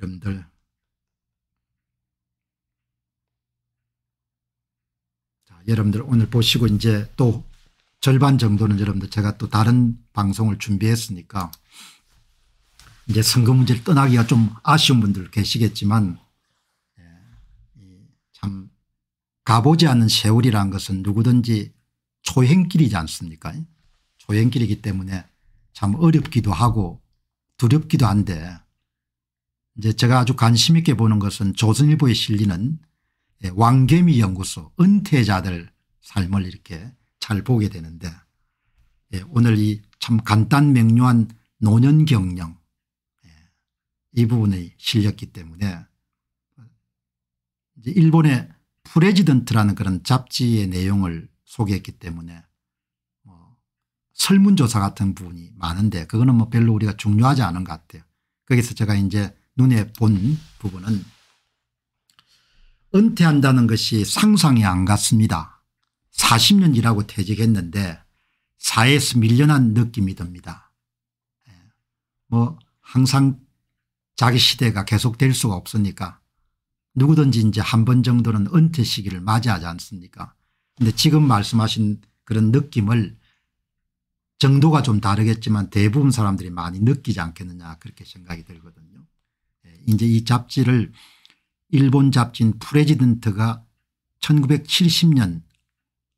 여러분들 자, 여러분들 오늘 보시고 이제 또 절반 정도는 여러분들 제가 또 다른 방송을 준비했으니까 이제 선거 문제를 떠나기가 좀 아쉬운 분들 계시겠지만 예, 참 가보지 않은 세월이란 것은 누구든지 초행길이지 않습니까 초행길이기 때문에 참 어렵기도 하고 두렵기도 한데 이제 제가 아주 관심 있게 보는 것은 조선일보에 실리는 예, 왕개미 연구소 은퇴자들 삶을 이렇게 잘 보게 되는데 예, 오늘 이 참 간단 명료한 노년 경영 예, 이부분에 실렸기 때문에 이제 일본의 프레지던트라는 그런 잡지의 내용을 소개했기 때문에 뭐 설문조사 같은 부분이 많은데 그거는 뭐 별로 우리가 중요하지 않은 것 같아요. 거기서 제가 이제 눈에 본 부분은 은퇴한다는 것이 상상이 안 갔습니다. 40년 일하고 퇴직했는데 사에서 밀려난 느낌이 듭니다. 예. 뭐 항상 자기 시대가 계속될 수가 없으니까 누구든지 이제 한 번 정도는 은퇴 시기를 맞이하지 않습니까 근데 지금 말씀하신 그런 느낌을 정도가 좀 다르겠지만 대부분 사람들이 많이 느끼지 않겠느냐 그렇게 생각이 들거든요. 이제 이 잡지를 일본 잡지인 프레지던트가 1970년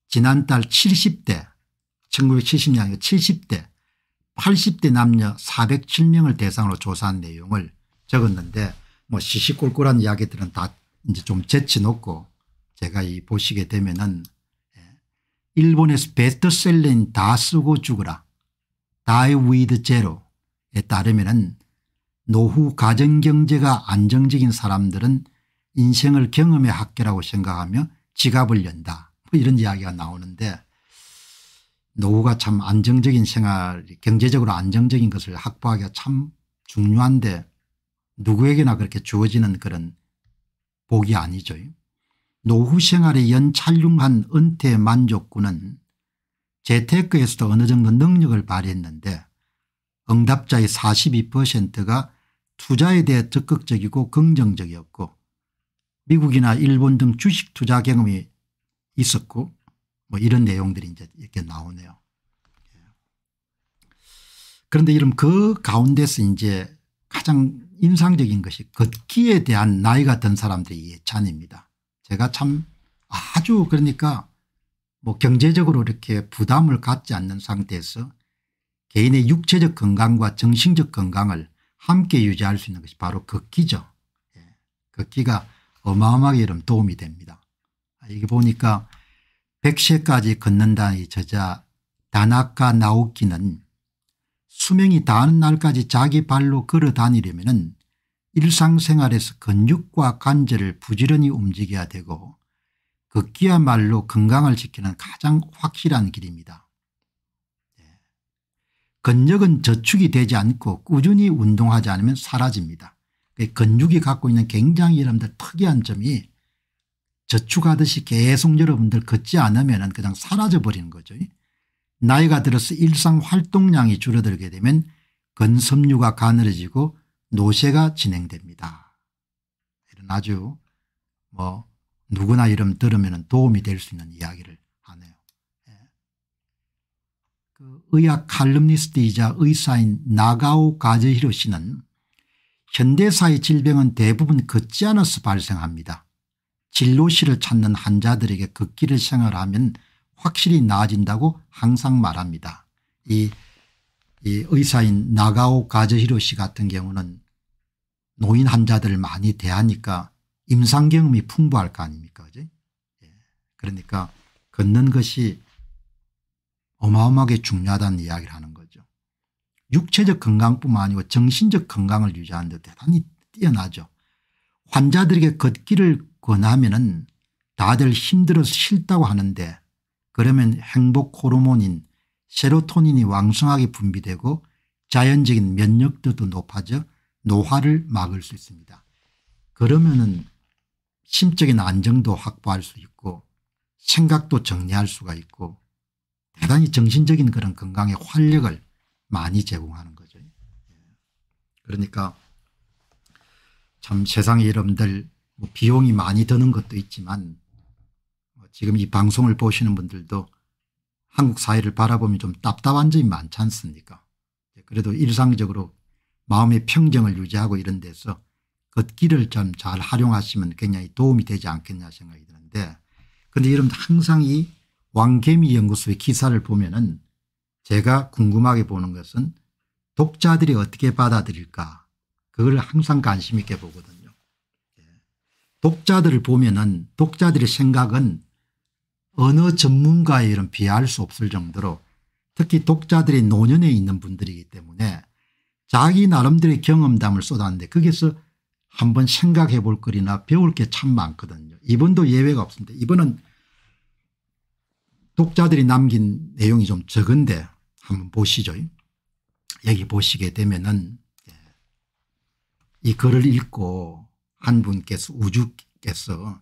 지난달 70대 1 9 7 0년 아니고 70대 80대 남녀 407명을 대상으로 조사한 내용을 적었는데 뭐 시시콜콜한 이야기들은 다 이제 좀제치놓고 제가 이 보시게 되면은 예, 일본에서 베스트셀러인 다 쓰고 죽으라 다이 위드 제로에 따르면은 노후 가정경제가 안정적인 사람들은 인생을 경험의 학계라고 생각하며 지갑을 연다 뭐 이런 이야기가 나오는데 노후가 참 안정적인 생활 경제적으로 안정적인 것을 확보하기가 참 중요한데 누구에게나 그렇게 주어지는 그런 복이 아니죠. 노후 생활에 연찰륭한 은퇴 만족구는 재테크에서도 어느 정도 능력을 발휘했는데 응답자의 42%가 투자에 대해 적극적이고 긍정적이었고 미국이나 일본 등 주식 투자 경험이 있었고 뭐 이런 내용들이 이제 이렇게 나오네요. 예. 그런데 이런 그 가운데서 이제 가장 인상적인 것이 걷기에 대한 나이가 든 사람들의 예찬입니다. 제가 참 아주 그러니까 뭐 경제적으로 이렇게 부담을 갖지 않는 상태에서 개인의 육체적 건강과 정신적 건강을 함께 유지할 수 있는 것이 바로 걷기죠. 예. 기가 어마어마하게 이런 도움이 됩니다. 이게 보니까 100세까지 걷는다 이 저자 다나카 나오키는 수명이 다하는 날까지 자기 발로 걸어 다니려면 일상생활에서 근육과 관절을 부지런히 움직여야 되고 걷기야말로 건강을 지키는 가장 확실한 길입니다. 근력은 저축이 되지 않고 꾸준히 운동하지 않으면 사라집니다. 그 근육이 갖고 있는 굉장히 여러분들 특이한 점이 저축하듯이 계속 여러분들 걷지 않으면 그냥 사라져버리는 거죠. 나이가 들어서 일상 활동량이 줄어들게 되면 근섬유가 가늘어지고 노쇠가 진행됩니다. 이런 아주 뭐 누구나 이름 들으면 도움이 될 수 있는 이야기를 그 의학 칼럼니스트이자 의사인 나가오 가즈히로 씨는 현대사의 질병은 대부분 걷지 않아서 발생합니다. 진로실을 찾는 환자들에게 걷기를 생활하면 확실히 나아진다고 항상 말합니다. 이, 이 의사인 나가오 가즈히로 씨 같은 경우는 노인 환자들을 많이 대하니까 임상 경험이 풍부할 거 아닙니까 그지? 예. 그러니까 걷는 것이 어마어마하게 중요하다는 이야기를 하는 거죠. 육체적 건강뿐만 아니고 정신적 건강을 유지하는 데 대단히 뛰어나죠. 환자들에게 걷기를 권하면 은 다들 힘들어서 싫다고 하는데 그러면 행복 호르몬인 세로토닌이 왕성하게 분비되고 자연적인 면역도도 높아져 노화를 막을 수 있습니다. 그러면은 심적인 안정도 확보할 수 있고 생각도 정리할 수가 있고 대단히 정신적인 그런 건강의 활력을 많이 제공하는 거죠. 그러니까 참 세상에 이름들 뭐 비용이 많이 드는 것도 있지만 뭐 지금 이 방송을 보시는 분들도 한국 사회를 바라보면 좀 답답한 점이 많지 않습니까 그래도 일상적으로 마음의 평정을 유지하고 이런 데서 걷기를 좀 잘 활용하시면 굉장히 도움이 되지 않겠냐 생각이 드는데 근데 이런 항상 이 왕개미 연구소의 기사를 보면은 제가 궁금하게 보는 것은 독자들이 어떻게 받아들일까 그걸 항상 관심 있게 보거든요. 예. 독자들을 보면은 독자들의 생각은 어느 전문가에 이런 비할 수 없을 정도로 특히 독자들이 노년에 있는 분들이기 때문에 자기 나름대로의 경험담을 쏟았는데 거기서 한번 생각해 볼 거리나 배울 게 참 많거든요. 이번도 예외가 없습니다. 이번은 독자들이 남긴 내용이 좀 적은데 한번 보시죠. 여기 보시게 되면은 예, 이 글을 읽고 한 분께서 우주께서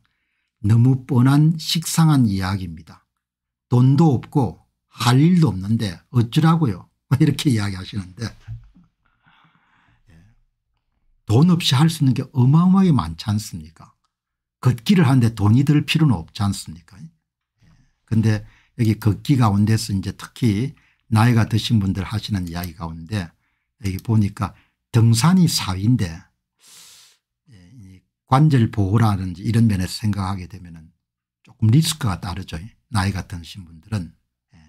너무 뻔한 식상한 이야기입니다. 돈도 없고 할 일도 없는데 어쩌라고요 이렇게 이야기하시는데 예, 돈 없이 할 수 있는 게 어마어마하게 많지 않습니까 걷기를 하는데 돈이 들 필요는 없지 않습니까 예, 근데 여기 걷기 그 가운데서 이제 특히 나이가 드신 분들 하시는 이야기 가운데 여기 보니까 등산이 4위인데 예, 관절 보호라든지 이런 면에서 생각하게 되면 조금 리스크가 따르죠. 나이가 드신 분들은. 예.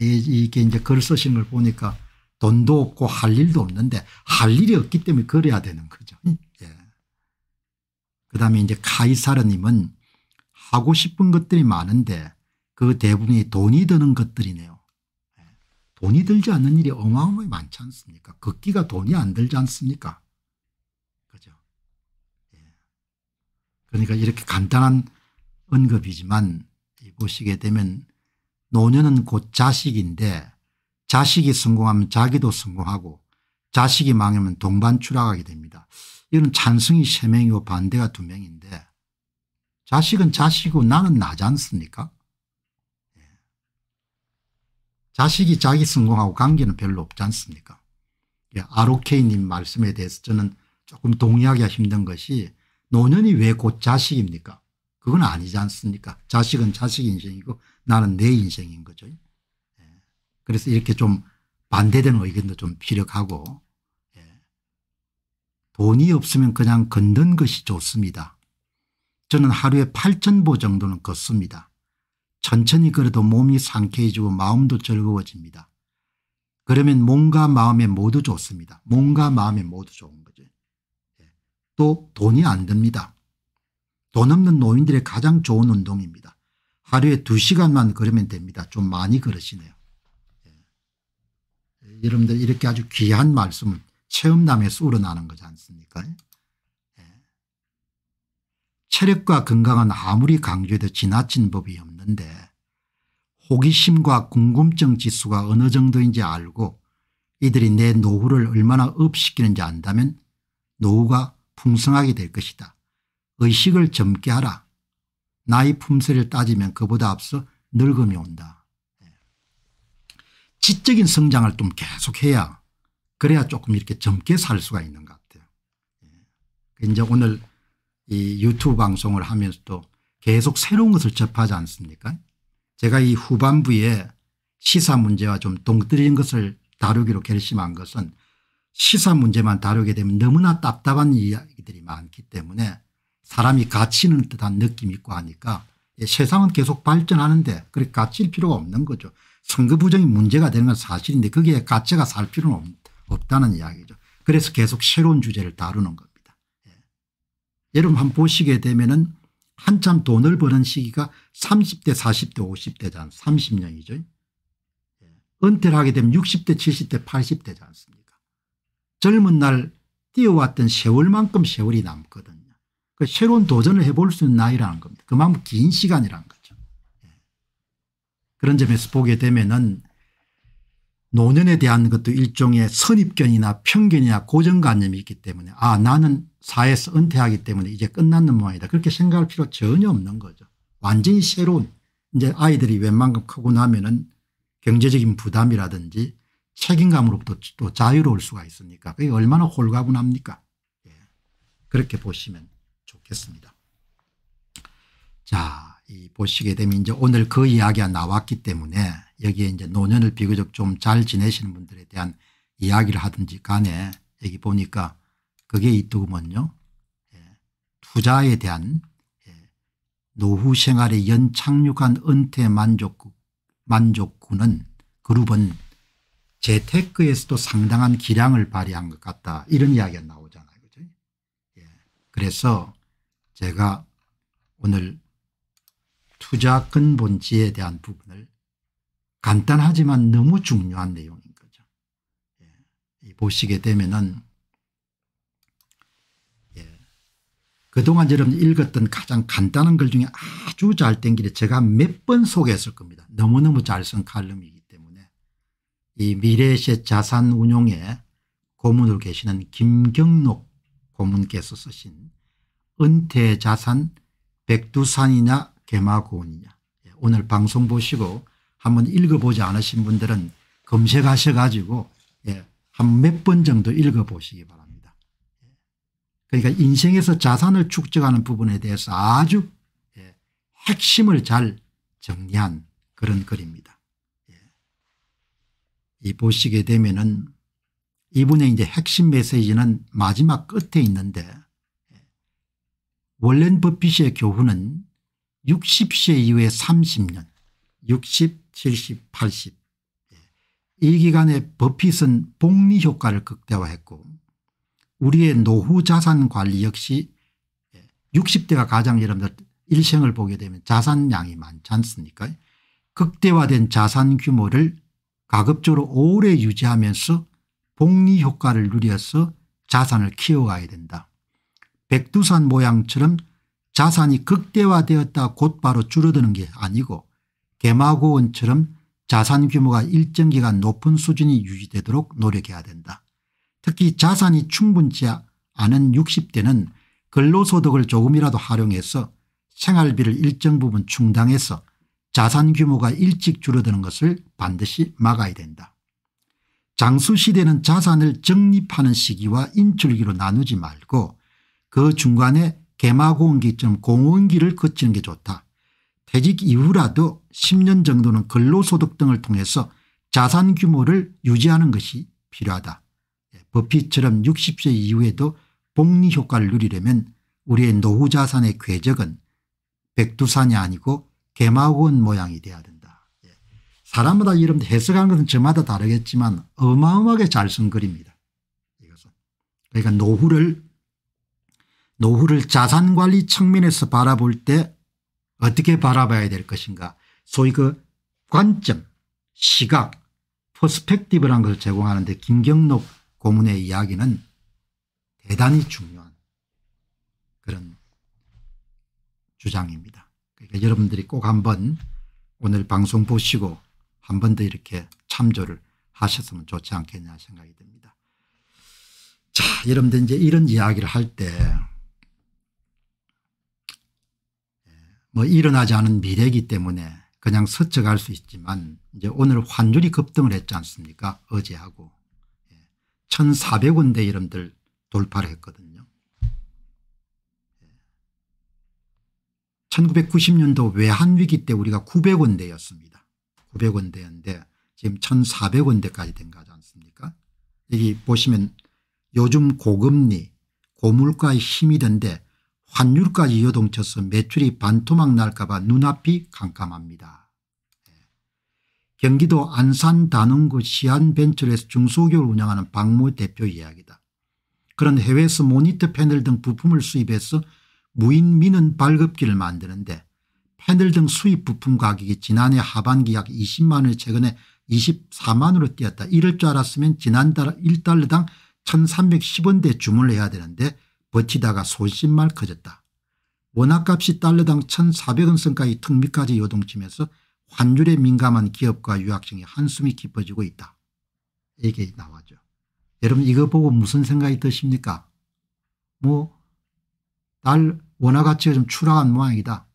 이게 이제 글 쓰신 걸 보니까 돈도 없고 할 일도 없는데 할 일이 없기 때문에 그래야 되는 거죠. 예. 그 다음에 이제 카이사르님은 하고 싶은 것들이 많은데 그 대부분이 돈이 드는 것들이네요. 예. 돈이 들지 않는 일이 어마어마히 많지 않습니까? 걷기가 돈이 안 들지 않습니까? 그죠. 예. 그러니까 이렇게 간단한 언급이지만 보시게 되면 노년은 곧 자식인데 자식이 성공하면 자기도 성공하고 자식이 망하면 동반 추락하게 됩니다. 이건 찬성이 3명이고 반대가 2명인데 자식은 자식이고 나는 나지 않습니까? 자식이 자기 성공하고 관계는 별로 없지 않습니까 예, 아로케이님 말씀에 대해서 저는 조금 동의하기가 힘든 것이 노년이 왜 곧 자식입니까 그건 아니지 않습니까 자식은 자식 인생이고 나는 내 인생인 거죠 예. 그래서 이렇게 좀 반대되는 의견도 좀 피력하고 예. 돈이 없으면 그냥 걷는 것이 좋습니다. 저는 하루에 8천보 정도는 걷습니다. 천천히 걸어도 몸이 상쾌해지고 마음도 즐거워집니다. 그러면 몸과 마음에 모두 좋습니다. 몸과 마음에 모두 좋은 거죠. 예. 또 돈이 안 듭니다. 돈 없는 노인들의 가장 좋은 운동입니다. 하루에 2시간만 걸으면 됩니다. 좀 많이 걸으시네요. 예. 예, 여러분들 이렇게 아주 귀한 말씀을 체험담에 우러나는 거지 않습니까? 체력과 건강은 아무리 강조해도 지나친 법이 없는 있는데 호기심과 궁금증 지수가 어느 정도인지 알고 이들이 내 노후를 얼마나 업시키는지 안다면 노후가 풍성하게 될 것이다. 의식을 젊게 하라. 나이 품새를 따지면 그보다 앞서 늙음이 온다. 예. 지적인 성장을 좀 계속해야 그래야 조금 이렇게 젊게 살 수가 있는 것 같아요. 예. 이제 오늘 이 유튜브 방송을 하면서도 계속 새로운 것을 접하지 않습니까 제가 이 후반부에 시사 문제와 좀 동떨어진 것을 다루기로 결심한 것은 시사 문제만 다루게 되면 너무나 답답한 이야기들이 많기 때문에 사람이 갇히는 듯한 느낌이 있고 하니까 예, 세상은 계속 발전하는데 그렇게 갇힐 필요가 없는 거죠. 선거 부정이 문제가 되는 건 사실인데 거기에 가짜가 살 필요는 없, 다는 이야기죠. 그래서 계속 새로운 주제를 다루는 겁니다. 예. 여러분 한 보시게 되면은 한참 돈을 버는 시기가 30대 40대 50대잖 30년이죠. 은퇴를 하게 되면 60대 70대 80대지 않습니까 젊은 날 뛰어왔던 세월만큼 세월이 남거든요. 그 새로운 도전을 해볼 수 있는 나이라는 겁니다. 그만큼 긴 시간이라는 거죠. 예. 그런 점에서 보게 되면 은 노년에 대한 것도 일종의 선입견이나 편견이나 고정관념이 있기 때문에 아 나는 사회에서 은퇴하기 때문에 이제 끝났는 모양이다. 그렇게 생각할 필요 전혀 없는 거죠. 완전히 새로운 이제 아이들이 웬만큼 크고 나면은 경제적인 부담이라든지 책임감으로부터 또 자유로울 수가 있으니까 그게 얼마나 홀가분합니까 예. 그렇게 보시면 좋겠습니다. 자, 이 보시게 되면 이제 오늘 그 이야기가 나왔기 때문에 여기에 이제 노년을 비교적 좀 잘 지내시는 분들에 대한 이야기를 하든지 간에 여기 보니까 그게 이더구먼요 예. 투자에 대한 예. 노후 생활에 연착륙한 은퇴 만족, 만족군은 그룹은 재테크에서도 상당한 기량을 발휘한 것 같다. 이런 이야기가 나오잖아요. 그죠? 예. 그래서 제가 오늘 투자 근본지에 대한 부분을 간단하지만 너무 중요한 내용인 거죠. 예. 보시게 되면은 예. 그동안 여러분 읽었던 가장 간단한 글 중에 아주 잘된 길에 제가 몇 번 소개했을 겁니다. 너무너무 잘 쓴 칼럼이기 때문에 이 미래세 자산 운용에 고문으로 계시는 김경록 고문께서 쓰신 은퇴 자산 백두산이냐 개마고원이냐 예, 오늘 방송 보시고 한번 읽어보지 않으신 분들은 검색하셔 가지고 예, 한 몇 번 정도 읽어보시기 바랍니다. 예. 그러니까 인생에서 자산을 축적하는 부분에 대해서 아주 예, 핵심을 잘 정리한 그런 글입니다. 예. 이 보시게 되면은 이분의 이제 핵심 메시지는 마지막 끝에 있는데 예, 월렌 버핏의 교훈은 60세 이후에 30년, 60 70, 80. 예. 이 기간에 버핏은 복리 효과를 극대화했고 우리의 노후 자산 관리 역시 60대가 예, 가장 여러분들 일생을 보게 되면 자산량이 많지 않습니까 극대화된 자산 규모를 가급적으로 오래 유지하면서 복리 효과를 누려서 자산을 키워가야 된다. 백두산 모양처럼 자산이 극대화되었다 곧바로 줄어드는 게 아니고 개마고원처럼 자산 규모가 일정 기간 높은 수준이 유지되도록 노력해야 된다. 특히 자산이 충분치 않은 60대는 근로소득을 조금이라도 활용해서 생활비를 일정 부분 충당해서 자산 규모가 일찍 줄어드는 것을 반드시 막아야 된다. 장수시대는 자산을 적립하는 시기와 인출기로 나누지 말고 그 중간에 개마고원기처럼 공원기를 거치는 게 좋다. 퇴직 이후라도 10년 정도는 근로소득 등을 통해서 자산 규모를 유지하는 것이 필요하다. 예, 버핏처럼 60세 이후에도 복리 효과를 누리려면 우리의 노후 자산의 궤적은 백두산이 아니고 개마원 모양이 돼야 된다. 예, 사람마다 이런 해석한 것은 저마다 다르겠지만 어마어마하게 잘쓴 글입니다. 이것은 그러니까 노후를 노후를 자산관리 측면에서 바라볼 때 어떻게 바라봐야 될 것인가 소위 그 관점 시각 퍼스펙티브라는 것을 제공하는데 김경록 고문의 이야기는 대단히 중요한 그런 주장입니다. 그러니까 여러분들이 꼭 한번 오늘 방송 보시고 한번 더 이렇게 참조를 하셨으면 좋지 않겠냐 생각이 듭니다. 자 여러분들 이제 이런 이야기를 할때 뭐 일어나지 않은 미래이기 때문에 그냥 스쳐갈 수 있지만 이제 오늘 환율이 급등을 했지 않습니까 어제하고 1400원대 예. 이름들 돌파를 했거든요. 1990년도 예. 외환위기 때 우리가 900원대였습니다. 9 0 0원대였는데 지금 1400원대까지 된 거지 않습니까 여기 보시면 요즘 고금리 고물가의 힘이 된데 환율까지 요동쳐서 매출이 반토막 날까 봐 눈앞이 캄캄합니다. 예. 경기도 안산 단원구 시안벤처에서 중소기업을 운영하는 박모 대표 이야기다. 그런 해외에서 모니터 패널 등 부품을 수입해서 무인 미는 발급기를 만드는데 패널 등 수입 부품 가격이 지난해 하반기 약 20만 원을 최근에 24만으로 원 뛰었다. 이럴 줄 알았으면 지난달 1달러당 1310원대 주문을 해야 되는데 버티다가 손신말 커졌다. 원화값이 달러당 1,400원선까지 턱밑까지 요동치면서 환율에 민감한 기업과 유학생의 한숨이 깊어지고 있다. 이게 나와죠. 여러분 이거 보고 무슨 생각이 드십니까? 뭐 달 원화 가치가 좀 추락한 모양이다.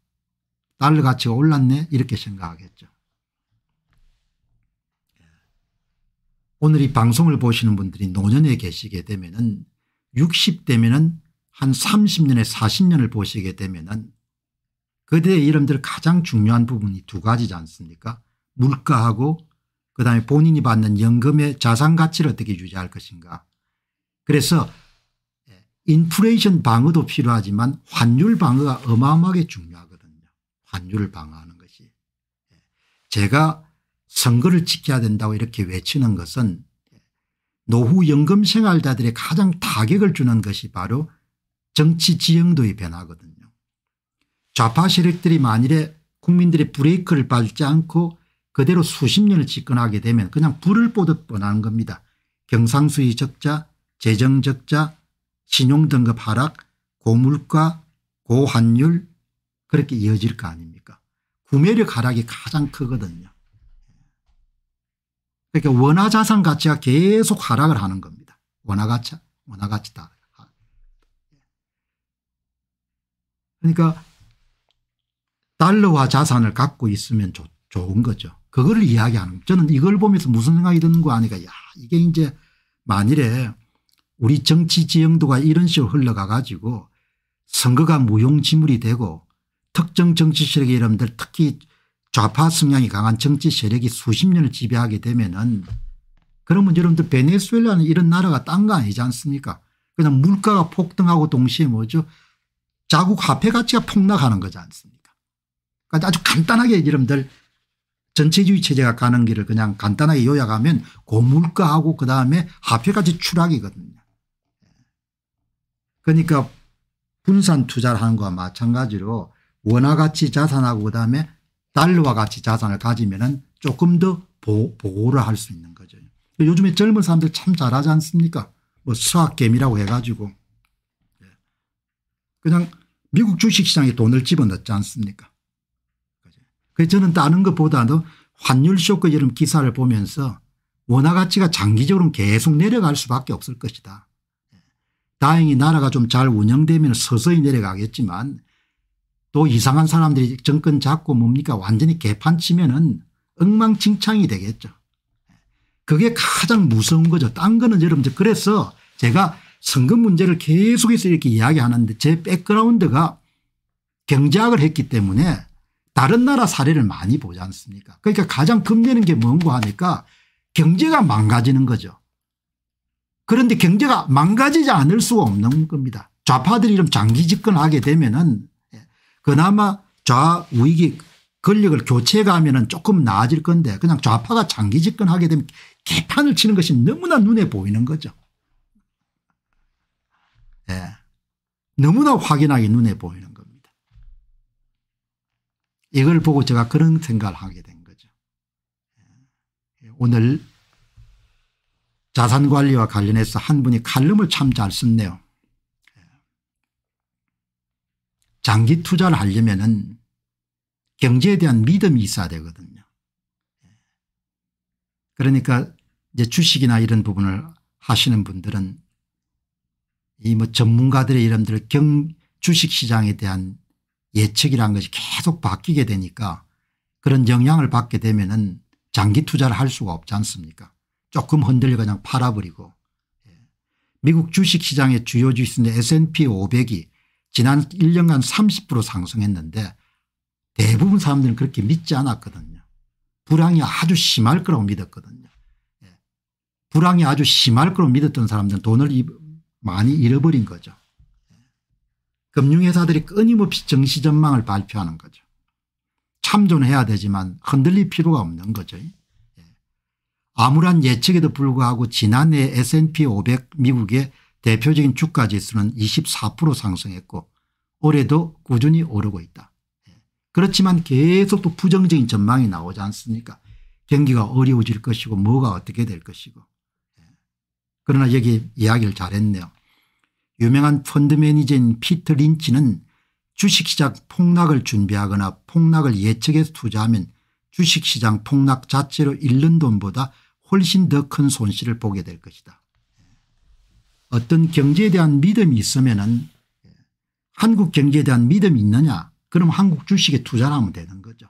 달러 가치가 올랐네 이렇게 생각하겠죠. 오늘 이 방송을 보시는 분들이 노년에 계시게 되면 은 60대면 은한 30년에 40년을 보시게 되면은 그대의 이름들 가장 중요한 부분이 두 가지지 않습니까 물가하고 그다음에 본인이 받는 연금의 자산 가치를 어떻게 유지할 것인가 그래서 예, 인플레이션 방어도 필요하지만 환율 방어가 어마어마하게 중요하거든요. 환율 을 방어하는 것이. 예, 제가 선거를 지켜야 된다고 이렇게 외치는 것은 예, 노후 연금 생활자들의 가장 타격을 주는 것이 바로 정치 지형도의 변화거든요. 좌파 세력들이 만일에 국민들의 브레이크를 밟지 않고 그대로 수십 년을 집권하게 되면 그냥 불을 뽀듯 뻔는 겁니다. 경상수지 적자, 재정 적자, 신용등급 하락, 고물가, 고환율 그렇게 이어질 거 아닙니까 구매력 하락이 가장 크거든요. 그러니까 원화자산 가치가 계속 하락을 하는 겁니다. 원화가치, 원화가치다. 그러니까 달러와 자산을 갖고 있으면 좋, 좋은 거죠. 그걸 이야기하는 저는 이걸 보면서 무슨 생각이 드는 거 아니가 야 이게 이제 만일에 우리 정치 지형도가 이런 식으로 흘러가 가지고 선거가 무용지물이 되고 특정 정치 세력이 여러분들 특히 좌파 성향이 강한 정치 세력이 수십 년을 지배하게 되면은 그러면 여러분들 베네수엘라는 이런 나라가 딴 거 아니지 않습니까 그냥 물가가 폭등하고 동시에 뭐죠 자국 화폐 가치가 폭락하는 거지 않습니까 그러니까 아주 간단하게 여러분들 전체주의 체제가 가는 길을 그냥 간단하게 요약하면 고물가하고 그다음에 화폐가치 추락이거든요. 그러니까 분산 투자를 하는 것과 마찬가지로 원화가치 자산하고 그다음에 달러와 같이 자산을 가지면 은 조금 더 보호를 할 수 있는 거죠. 요즘에 젊은 사람들 참 잘하지 않습니까 뭐 수학개미라고 해가지고 예. 그냥 미국 주식시장에 돈을 집어넣지 않습니까 그래서 저는 다른 것보다도 환율 쇼크 이런 기사를 보면서 원화 가치가 장기적으로 계속 내려갈 수밖에 없을 것이다. 다행히 나라가 좀 잘 운영되면 서서히 내려가겠지만 또 이상한 사람들이 정권 잡고 뭡니까 완전히 개판 치면은 엉망진창이 되겠죠. 그게 가장 무서운 거죠. 딴 거는 여러분 그래서 제가 선거 문제를 계속해서 이렇게 이야기하는데 제 백그라운드가 경제학을 했기 때문에 다른 나라 사례를 많이 보지 않습니까 그러니까 가장 겁내는 게 뭔고 하니까 경제가 망가지는 거죠. 그런데 경제가 망가지지 않을 수가 없는 겁니다. 좌파들이 좀 장기 집권하게 되면은 예, 그나마 좌우익이 권력을 교체가면 은 조금 나아질 건데 그냥 좌파가 장기 집권하게 되면 개판을 치는 것이 너무나 눈에 보이는 거죠. 너무나 확연하게 눈에 보이는 겁니다. 이걸 보고 제가 그런 생각을 하게 된 거죠. 예. 오늘 자산관리와 관련해서 한 분이 칼럼을 참 잘 썼네요. 예. 장기 투자를 하려면 은 경제에 대한 믿음이 있어야 되거든요. 예. 그러니까 이제 주식이나 이런 부분을 하시는 분들은 이뭐 전문가들의 이름들 경 주식시장에 대한 예측이란 것이 계속 바뀌게 되니까 그런 영향을 받게 되면은 장기 투자를 할 수가 없지 않습니까 조금 흔들려 그냥 팔아버리고 예. 미국 주식시장의 주요 주식인데 S&P 500이 지난 1년간 30% 상승했는데 대부분 사람들은 그렇게 믿지 않았거든요. 불황이 아주 심할 거라고 믿었거든요. 예. 불황이 아주 심할 거라고 믿었던 사람들은 돈을 많이 잃어버린 거죠. 금융회사들이 끊임없이 정시전망을 발표하는 거죠. 참존해야 되지만 흔들릴 필요가 없는 거죠. 아무런 예. 예측에도 불구하고 지난해 S&P 500 미국의 대표적인 주가 지수는 24% 상승했고 올해도 꾸준히 오르고 있다. 예. 그렇지만 계속 또 부정적인 전망이 나오지 않습니까 경기가 어려워질 것이고 뭐가 어떻게 될 것이고 그러나 여기 이야기를 잘했네요. 유명한 펀드 매니저인 피트 린치는 주식시장 폭락을 준비하거나 폭락을 예측해서 투자하면 주식시장 폭락 자체로 잃는 돈보다 훨씬 더 큰 손실을 보게 될 것이다. 어떤 경제에 대한 믿음이 있으면 은 한국 경제에 대한 믿음이 있느냐 그럼 한국 주식에 투자를 하면 되는 거죠.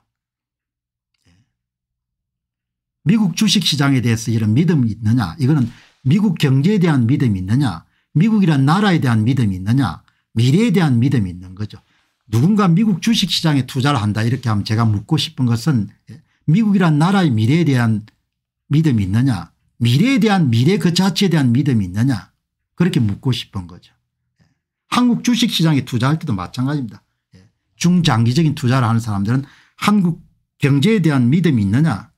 미국 주식시장에 대해서 이런 믿음이 있느냐 이거는 미국 경제에 대한 믿음이 있느냐 미국이란 나라에 대한 믿음이 있느냐 미래에 대한 믿음이 있는 거죠. 누군가 미국 주식시장에 투자를 한다 이렇게 하면 제가 묻고 싶은 것은 미국이란 나라의 미래에 대한 믿음이 있느냐 미래에 대한 미래 그 자체에 대한 믿음이 있느냐 그렇게 묻고 싶은 거죠. 한국 주식시장에 투자할 때도 마찬가지입니다. 중장기적인 투자를 하는 사람들은 한국 경제에 대한 믿음이 있느냐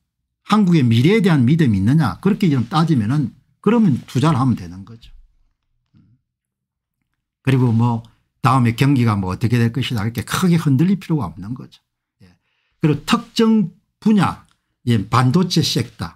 한국의 미래에 대한 믿음이 있느냐 그렇게 좀 따지면 은 그러면 투자를 하면 되는 거죠. 그리고 뭐 다음에 경기가 뭐 어떻게 될 것이다 이렇게 크게 흔들릴 필요가 없는 거죠. 예. 그리고 특정 분야 예, 반도체 섹터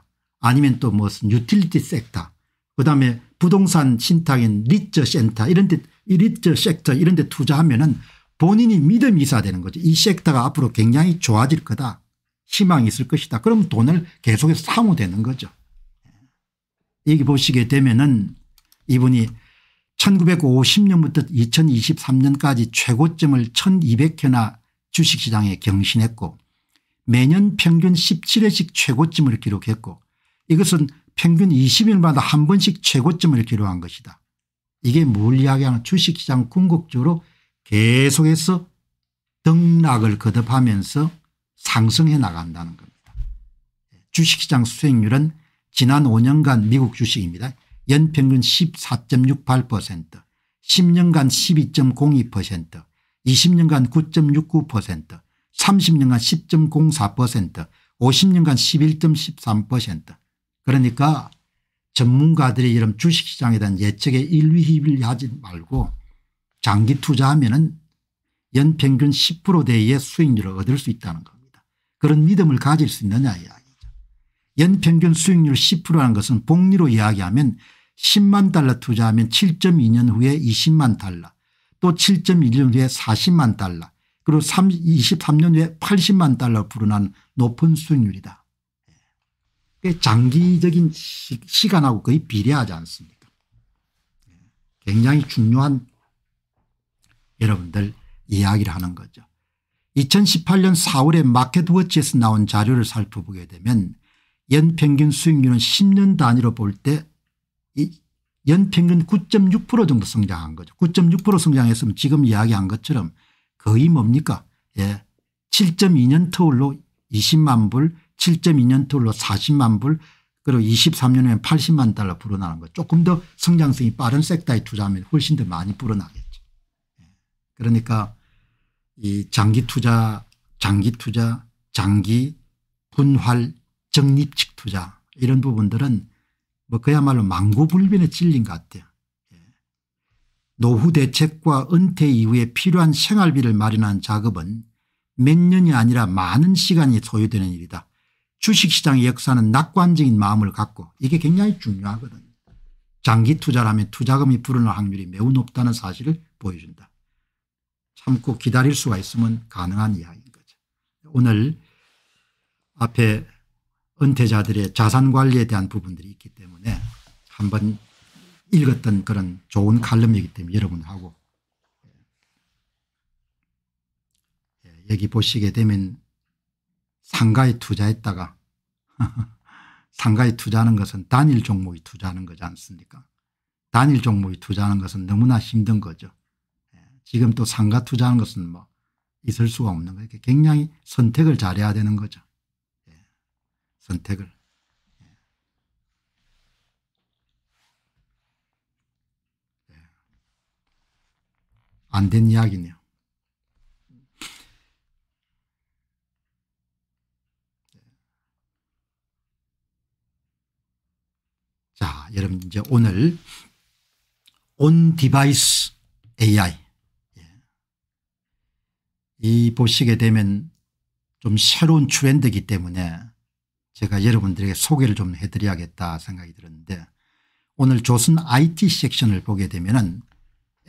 아니면 또 무슨 유틸리티 섹터 그다음에 부동산 신탁인 리처 센터 이런 데 리처 섹터 이런 데 투자하면은 본인이 믿음이 있어야 되는 거죠. 이 섹터가 앞으로 굉장히 좋아질 거다. 희망이 있을 것이다. 그럼 돈을 계속해서 사모되는 거죠. 여기 보시게 되면은 이분이 1950년부터 2023년까지 최고점을 1200회나 주식시장에 경신했고 매년 평균 17회씩 최고점을 기록했고 이것은 평균 20일마다 한 번씩 최고점을 기록한 것이다. 이게 뭘 이야기하는 주식시장 궁극적으로 계속해서 등락을 거듭하면서 상승해 나간다는 겁니다. 주식시장 수익률은 지난 5년간 미국 주식입니다. 연평균 14.68% 10년간 12.02% 20년간 9.69% 30년간 10.04% 50년간 11.13% 그러니까 전문가들이 이런 주식시장에 대한 예측에 일희일비하지 말고 장기 투자하면 은 연평균 10%대의 수익률을 얻을 수 있다는 겁니다. 그런 믿음을 가질 수 있느냐 이야기. 연평균 수익률 10%라는 것은 복리로 이야기하면 10만 달러 투자하면 7.2년 후에 20만 달러 또 7.1년 후에 40만 달러 그리고 3, 23년 후에 80만 달러 불어난 높은 수익률이다. 예. 장기적인 시, 간하고 거의 비례하지 않습니까 예. 굉장히 중요한 여러분들 이야기를 하는 거죠. 2018년 4월에 마켓워치에서 나온 자료를 살펴보게 되면 연평균 수익률은 10년 단위로 볼 때 연평균 9.6% 정도 성장한 거죠. 9.6% 성장했으면 지금 이야기한 것처럼 거의 뭡니까 예. 7.2년 터울로 20만 불 7.2년 터울로 40만 불 그리고 23년 후에 80만 달러 불어나는 거 조금 더 성장성이 빠른 섹터에 투자하면 훨씬 더 많이 불어나겠죠. 예, 그러니까 이 장기 투자 장기 투자 장기 분할 정립식 투자 이런 부분들은 뭐 그야말로 망고불변에 찔린 것 같아요. 예. 노후 대책과 은퇴 이후에 필요한 생활비를 마련한 작업은 몇 년이 아니라 많은 시간이 소요되는 일이다. 주식시장의 역사는 낙관적인 마음을 갖고 이게 굉장히 중요하거든 장기 투자라면 투자금이 불어날 확률이 매우 높다는 사실을 보여준다. 참고 기다릴 수가 있으면 가능한 이야기인 거죠. 오늘 앞에 은퇴자들의 자산 관리에 대한 부분들이 있기 때문에 한번 읽었던 그런 좋은 칼럼이기 때문에 여러분하고 예, 예, 여기 보시게 되면 상가에 투자했다가 상가에 투자하는 것은 단일 종목에 투자하는 거지 않습니까 단일 종목에 투자하는 것은 너무나 힘든 거죠. 예, 지금 또 상가 투자하는 것은 뭐 있을 수가 없는 거예요. 굉장히 선택을 잘해야 되는 거죠. 선택을. 네. 예. 안된 이야기네요. 예. 자, 여러분 이제 오늘 온 디바이스 AI 이 보시게 되면 좀 새로운 트렌드이기 때문에 제가 여러분들에게 소개를 좀 해드려야겠다 생각이 들었는데 오늘 조선 IT 섹션을 보게 되면 은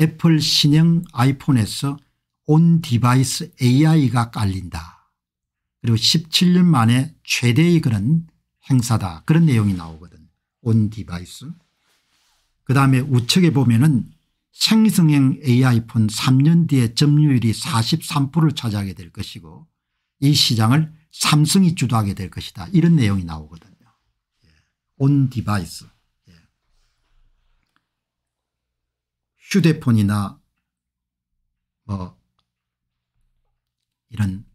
애플 신형 아이폰에서 온 디바이스 AI가 깔린다. 그리고 17년 만에 최대의 그런 행사다. 그런 내용이 나오거든. 온 디바이스. 그다음에 우측에 보면은 생성형 AI폰 3년 뒤에 점유율이 43%를 차지하게 될 것이고 이 시장을 삼성이 주도하게 될 것이다. 이런 내용이 나오거든요. 온 예. 디바이스. 예. 휴대폰이나 뭐 이런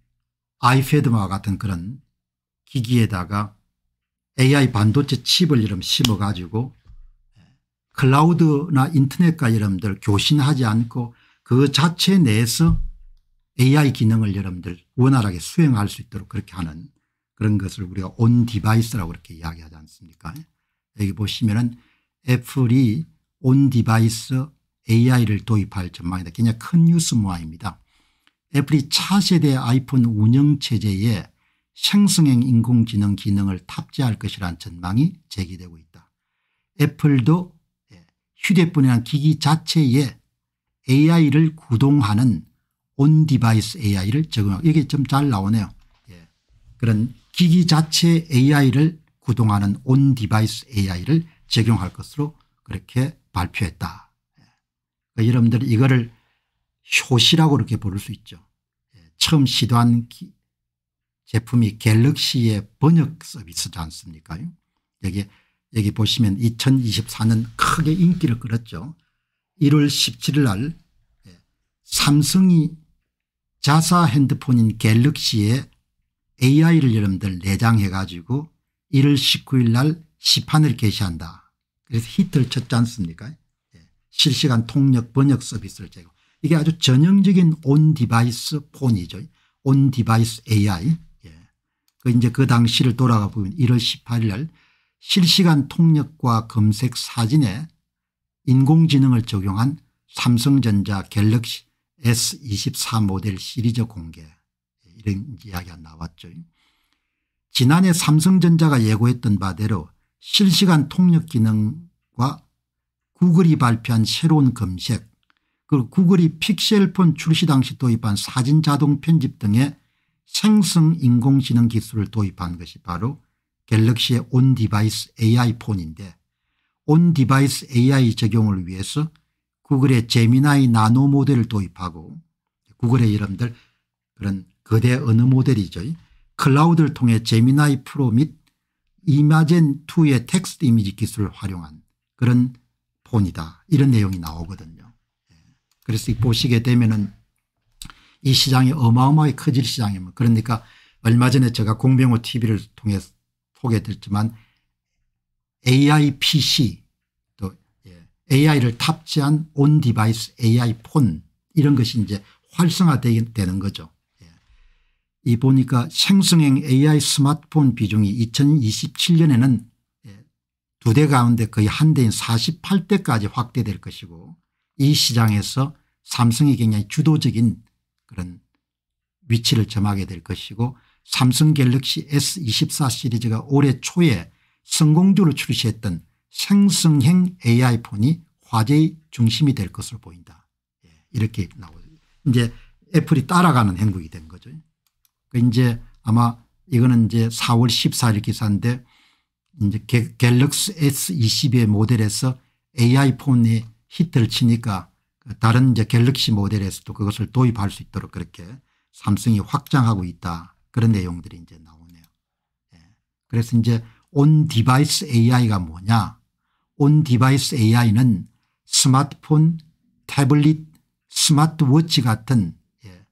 아이패드와 같은 그런 기기에다가 AI 반도체 칩을 이름 심어가지고 예, 클라우드나 인터넷과 여러분들 교신하지 않고 그 자체 내에서 AI 기능을 여러분들 원활하게 수행할 수 있도록 그렇게 하는 그런 것을 우리가 온 디바이스라고 이렇게 이야기하지 않습니까 여기 보시면은 애플이 온 디바이스 AI를 도입할 전망이다. 굉장히 큰 뉴스 모아입니다. 애플이 차세대 아이폰 운영체제에 생성형 인공지능 기능을 탑재할 것이라는 전망이 제기되고 있다. 애플도 예, 휴대폰이나 기기 자체에 AI를 구동하는 온 디바이스 AI를 적용하고 이게 좀 잘 나오네요. 예. 그런 기기 자체 AI를 구동하는 온 디바이스 AI를 적용할 것으로 그렇게 발표했다. 예. 그러니까 여러분들 이거를 효시라고 이렇게 부를 수 있죠. 예. 처음 시도한 기, 제품이 갤럭시의 번역 서비스지 않습니까? 여기 여기 보시면 2024년 크게 인기를 끌었죠. 1월 17일 날 예. 삼성이 자사 핸드폰인 갤럭시에 AI를 여러분들 내장해 가지고 1월 19일 날 시판을 게시한다. 그래서 히트를 쳤지 않습니까 예. 실시간 통역 번역 서비스를 제공. 이게 아주 전형적인 온 디바이스 폰이죠. 온 디바이스 AI. 예. 그 이제 그 당시를 돌아가 보면 1월 18일 날 실시간 통역과 검색 사진에 인공지능을 적용한 삼성전자 갤럭시 S24 모델 시리즈 공개 이런 이야기가 나왔죠. 지난해 삼성전자가 예고했던 바대로 실시간 통역 기능과 구글이 발표한 새로운 검색 그리고 구글이 픽셀폰 출시 당시 도입한 사진 자동 편집 등의 생성 인공지능 기술을 도입한 것이 바로 갤럭시의 온디바이스 AI 폰인데 온디바이스 AI 적용을 위해서 구글의 제미나이 나노 모델을 도입하고 구글의 여러분들 그런 거대 언어 모델이죠. 클라우드를 통해 제미나이 프로 및 이마젠2의 텍스트 이미지 기술을 활용한 그런 폰이다. 이런 내용이 나오거든요. 예. 그래서 보시게 되면은 이 시장이 어마어마하게 커질 시장입니다. 그러니까 얼마 전에 제가 공병호 TV를 통해 서 소개했지만 AI PC AI를 탑재한 온 디바이스 AI 폰 이런 것이 이제 활성화되는 거죠. 예. 이 보니까 생성형 AI 스마트폰 비중이 2027년에는 예, 두대 가운데 거의 한 대인 48대까지 확대될 것이고 이 시장에서 삼성이 굉장히 주도적인 그런 위치를 점하게 될 것이고 삼성 갤럭시 S24 시리즈가 올해 초에 성공적으로 출시했던 생성형 AI폰이 화제의 중심이 될 것으로 보인다. 예, 이렇게 나오죠. 이제 애플이 따라가는 행국이 된 거죠. 그 이제 아마 이거는 이제 4월 14일 기사인데 이제 갤, 럭시 S20의 모델에서 AI 폰이 히트를 치니까 그 다른 이제 갤럭시 모델에서도 그것을 도입할 수 있도록 그렇게 삼성이 확장하고 있다. 그런 내용들이 이제 나오네요. 예. 그래서 이제 온 디바이스 AI가 뭐냐 온디바이스 AI는 스마트폰, 태블릿, 스마트워치 같은 예,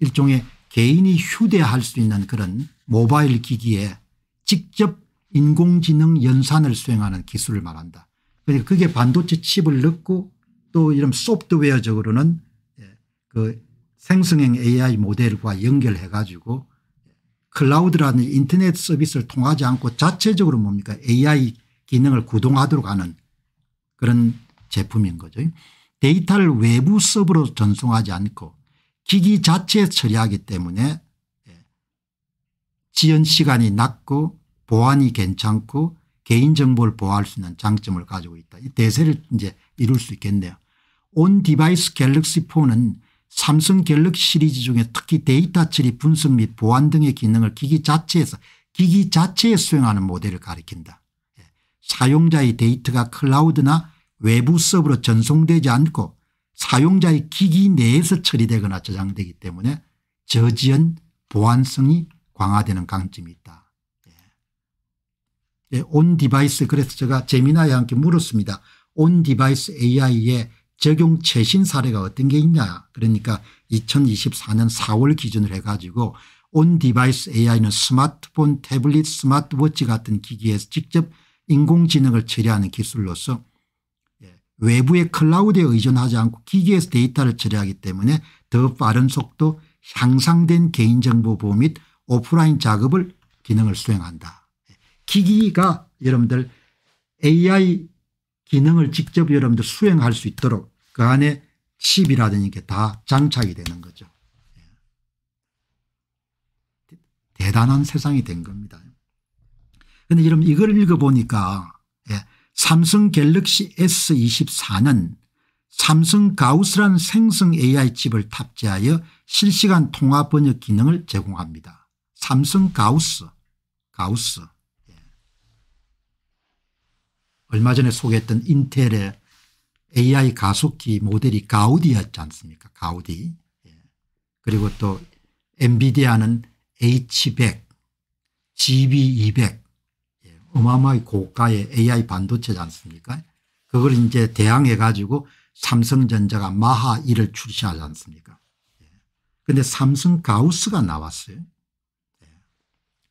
일종의 개인이 휴대할 수 있는 그런 모바일 기기에 직접 인공지능 연산을 수행하는 기술을 말한다. 그러니까 그게 반도체 칩을 넣고 또 이런 소프트웨어적으로는 예, 그 생성형 AI 모델과 연결해 가지고 예, 클라우드라는 인터넷 서비스를 통하지 않고 자체적으로 뭡니까 AI 기능을 구동하도록 하는 그런 제품인 거죠. 데이터를 외부 서버로 전송하지 않고 기기 자체에 처리하기 때문에 예, 지연 시간이 낮고 보안이 괜찮고 개인정보를 보호할 수 있는 장점을 가지고 있다. 이 대세를 이제 이룰 수 있겠네요. 온 디바이스 갤럭시 4는 삼성 갤럭시 시리즈 중에 특히 데이터 처리 분석 및 보안 등의 기능을 기기 자체에서 기기 자체에 수행하는 모델을 가리킨다. 사용자의 데이터가 클라우드나 외부 서버로 전송되지 않고 사용자의 기기 내에서 처리되거나 저장되기 때문에 저지연 보안성이 강화되는 강점이 있다. 예. 예, 온 디바이스 그래서 제가 재미나와 함께 물었습니다. 온 디바이스 AI의 적용 최신 사례가 어떤 게 있냐 그러니까 2024년 4월 기준을 해가지고 온 디바이스 AI는 스마트폰 태블릿 스마트워치 같은 기기에서 직접 인공지능을 처리하는 기술로서 예, 외부의 클라우드에 의존하지 않고 기계에서 데이터를 처리하기 때문에 더 빠른 속도 향상된 개인정보 보호 및 오프라인 작업을 기능을 수행한다. 기기가 여러분들 AI 기능을 직접 여러분들 수행할 수 있도록 그 안에 칩이라든지 이게 다 장착이 되는 거죠. 예. 대단한 세상이 된 겁니다. 근데 여러분 이걸 읽어보니까 예, 삼성 갤럭시 S24는 삼성 가우스라는 생성 AI 칩을 탑재하여 실시간 통화 번역 기능을 제공합니다. 삼성 가우스 가우스 예. 얼마 전에 소개했던 인텔의 AI 가속기 모델이 가우디였지 않습니까 가우디 예. 그리고 또 엔비디아는 H100 GB200 어마어마하게 고가의 AI 반도체지 않습니까 그걸 이제 대항해 가지고 삼성전자가 마하 1을 출시하지 않습니까 그런데 예. 삼성 가우스가 나왔어요. 예.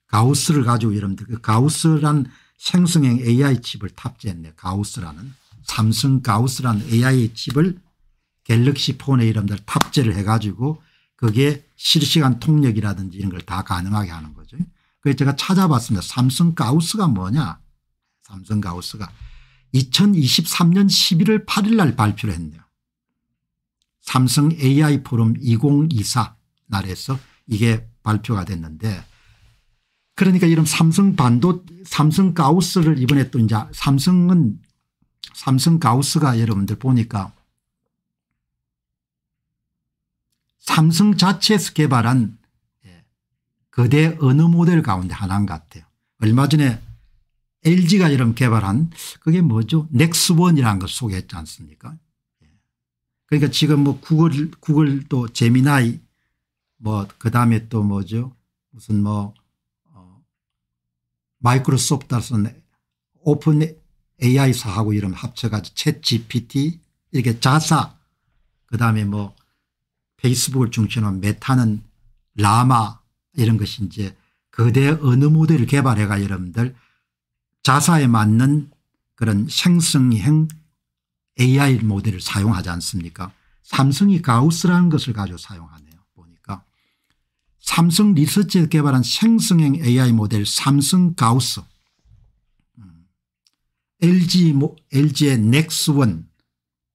가우스를 가지고 여러분들 그 가우스란 생성형 AI 칩을 탑재했네 가우스라는 삼성 가우스라 AI 칩을 갤럭시 폰에 이름들 탑재를 해가지고 그게 실시간 통역이라든지 이런 걸 다 가능하게 하는 거죠. 그래서 제가 찾아봤습니다. 삼성 가우스가 뭐냐 삼성 가우스가 2023년 11월 8일 날 발표를 했네요. 삼성 AI 포럼 2024 날에서 이게 발표가 됐는데 그러니까 이런 삼성 반도 삼성 가우스를 이번에 또 이제 삼성은 삼성 가우스가 여러분들 보니까 삼성 자체에서 개발한 거대 어느 모델 가운데 하나인 것 같아요. 얼마 전에 LG가 이런 개발한 그게 뭐죠? 넥스원이라는 걸 소개했지 않습니까? 예. 그러니까 지금 뭐 구글, 구글 또 제미나이 뭐 그다음에 또 뭐죠? 무슨 뭐 어, 마이크로소프트에서는 네, 오픈 AI사하고 이런 합쳐가지고 챗 GPT 이렇게 자사 그다음에 뭐 페이스북을 중심으로 메타는 라마 이런 것이 이제 거대 언어모델을 개발해가 여러분들 자사에 맞는 그런 생성형 AI 모델을 사용하지 않습니까 삼성이 가우스라는 것을 가지고 사용하네요 보니까 삼성 리서치에서 개발한 생성형 AI 모델 삼성 가우스 LG, 음. LG의 넥스원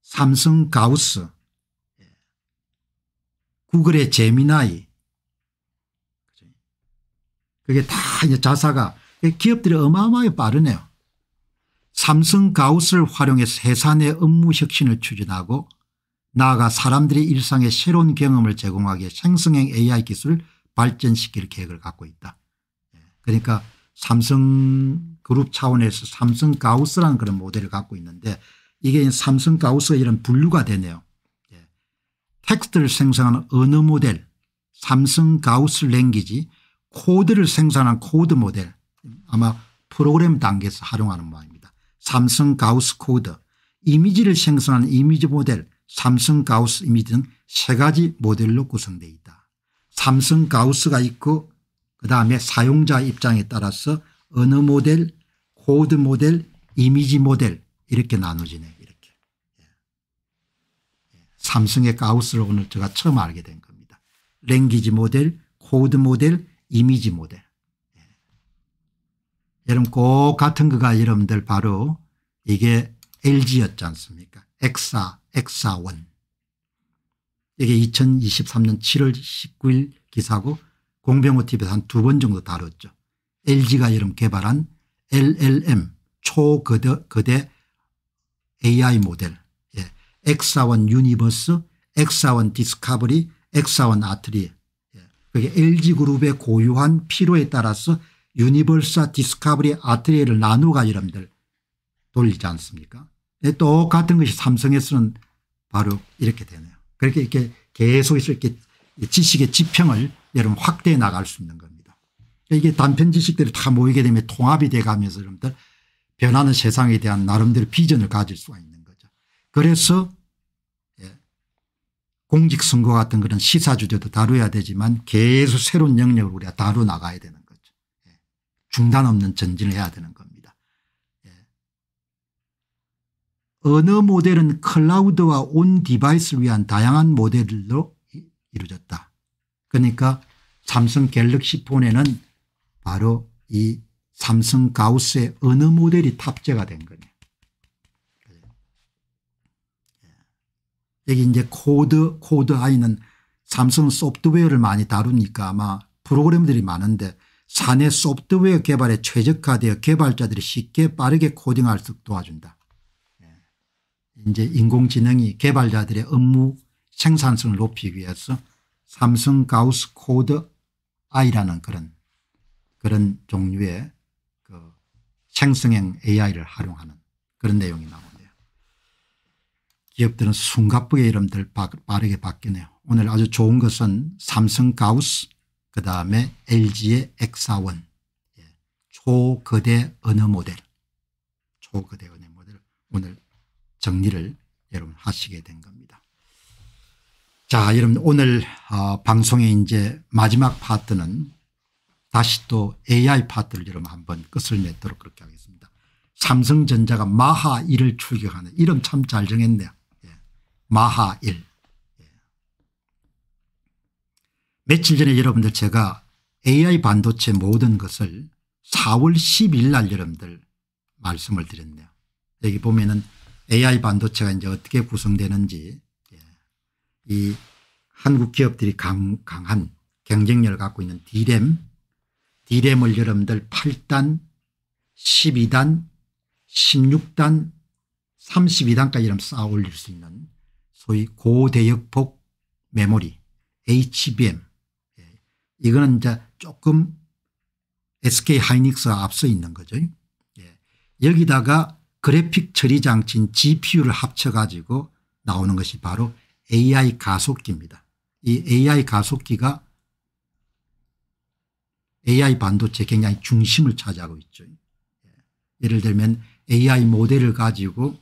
삼성 가우스 예. 구글의 제미나이 그게 다 이제 자사가 기업들이 어마어마하게 빠르네요. 삼성 가우스를 활용해서 해산의 업무 혁신을 추진하고 나아가 사람들의 일상에 새로운 경험을 제공하기에 생성형 AI 기술을 발전시킬 계획을 갖고 있다. 예, 그러니까 삼성 그룹 차원에서 삼성 가우스라는 그런 모델을 갖고 있는데 이게 삼성 가우스 이런 분류가 되네요. 예, 텍스트를 생성하는 언어 모델 삼성 가우스 랭귀지 코드를 생산한 코드 모델 아마 프로그램 단계에서 활용하는 모양입니다. 삼성 가우스 코드 이미지를 생성하 이미지 모델 삼성 가우스 이미지 등세 가지 모델로 구성되어 있다. 삼성 가우스가 있고 그다음에 사용자 입장에 따라서 언어 모델 코드 모델 이미지 모델 이렇게 나눠지네요. 이렇게. 예. 삼성의 가우스를 오늘 제가 처음 알게 된 겁니다. 랭귀지 모델 코드 모델 이미지 모델. 예. 여러분 꼭 같은 거가 여러분들 바로 이게 LG였지 않습니까 엑사 엑사원 이게 2023년 7월 19일 기사고 공병호TV에서 한 두 번 정도 다뤘죠. LG가 여러분 개발한 LLM 초거대 거대 AI 모델 예. 엑사원 유니버스 엑사원 디스카버리 엑사원 아트리 에 그게 LG그룹의 고유한 필요에 따라서 유니버사 디스카버리 아트리에를 나누가 여러분들 돌리지 않습니까 똑같은 것이 삼성에서는 바로 이렇게 되네요. 그렇게 이렇게 계속해서 이렇게 지식의 지평을 여러분 확대해 나갈 수 있는 겁니다. 이게 단편 지식들이 다 모이게 되면 통합이 돼가면서 여러분들 변하는 세상에 대한 나름대로 비전을 가질 수가 있는 거죠. 그래서 공직선거 같은 그런 시사주제도 다뤄야 되지만 계속 새로운 영역을 우리가 다뤄 나가야 되는 거죠. 예. 중단 없는 전진을 해야 되는 겁니다. 언어 예. 모델은 클라우드와 온 디바이스를 위한 다양한 모델로 이루어졌다. 그러니까 삼성 갤럭시 폰에는 바로 이 삼성 가우스의 어느 모델이 탑재가 된 거죠. 여기 이제 코드 코드 하이는 삼성 소프트웨어를 많이 다루니까 아마 프로그램들이 많은데 사내 소프트웨어 개발에 최적화되어 개발자들이 쉽게 빠르게 코딩할 수 도와준다. 예. 이제 인공지능이 개발자들의 업무 생산성을 높이기 위해서 삼성 가우스 코드 I라는 그런 그런 종류의 그 생성형 AI를 활용하는 그런 내용이 나옵니다. 기업들은 숨가쁘게 이름들 빠르게 바뀌네요. 오늘 아주 좋은 것은 삼성 가우스 그다음에 LG의 엑사원 예, 초거대 언어 모델 초거대 언어 모델 오늘 정리를 여러분 하시게 된 겁니다. 자 여러분 오늘 어, 방송의 이제 마지막 파트는 다시 또 AI 파트를 여러분 한번 끝을 맺도록 그렇게 하겠습니다. 삼성전자가 마하 1을 출격하는 이름 참 잘 정했네요. 마하일. 며칠 전에 여러분들 제가 AI 반도체 모든 것을 4월 10일 날 여러분들 말씀을 드렸네요. 여기 보면은 AI 반도체가 이제 어떻게 구성되는지 예. 이 한국 기업들이 강, 한 경쟁력을 갖고 있는 디램, 디램을 여러분들 8단, 12단, 16단, 32단까지 이런 쌓아 올릴 수 있는 소위 고대역폭 메모리 HBM 예. 이거는 이제 조금 SK 하이닉스가 앞서 있는 거죠. 예. 여기다가 그래픽 처리 장치인 GPU를 합쳐 가지고 나오는 것이 바로 AI 가속기입니다. 이 AI 가속기가 AI 반도체 굉장히 중심을 차지하고 있죠. 예. 예를 들면 AI 모델을 가지고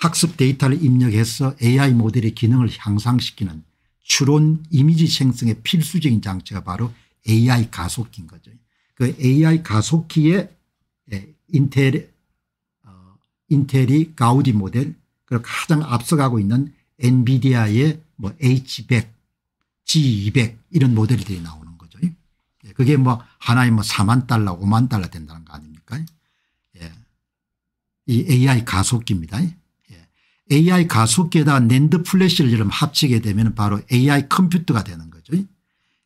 학습 데이터를 입력해서 AI 모델의 기능을 향상시키는 추론 이미지 생성의 필수적인 장치가 바로 AI 가속기인 거죠. 그 AI 가속기에 예, 인텔, 어, 인텔이 가우디 모델 그리고 가장 앞서가고 있는 엔비디아의 뭐 H100, G200 이런 모델들이 나오는 거죠. 예, 그게 뭐 하나에 뭐 4만 달러, 5만 달러 된다는 거 아닙니까? 예. 이 AI 가속기입니다. AI 가속기에다가 낸드 플래시를 여러분 합치게 되면 바로 AI 컴퓨터가 되는 거죠.